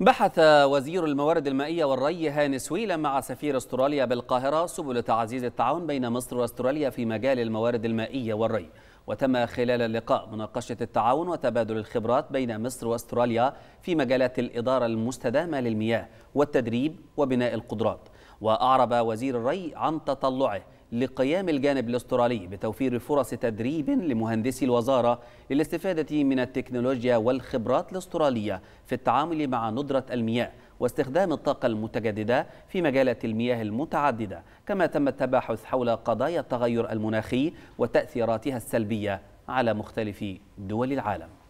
بحث وزير الموارد المائية والري هاني سويلة مع سفير استراليا بالقاهرة سبل تعزيز التعاون بين مصر واستراليا في مجال الموارد المائية والري وتم خلال اللقاء مناقشة التعاون وتبادل الخبرات بين مصر واستراليا في مجالات الإدارة المستدامة للمياه والتدريب وبناء القدرات وأعرب وزير الري عن تطلعه لقيام الجانب الاسترالي بتوفير فرص تدريب لمهندسي الوزارة للاستفادة من التكنولوجيا والخبرات الاسترالية في التعامل مع ندرة المياه واستخدام الطاقة المتجددة في مجالات المياه المتعددة كما تم التباحث حول قضايا التغير المناخي وتأثيراتها السلبية على مختلف دول العالم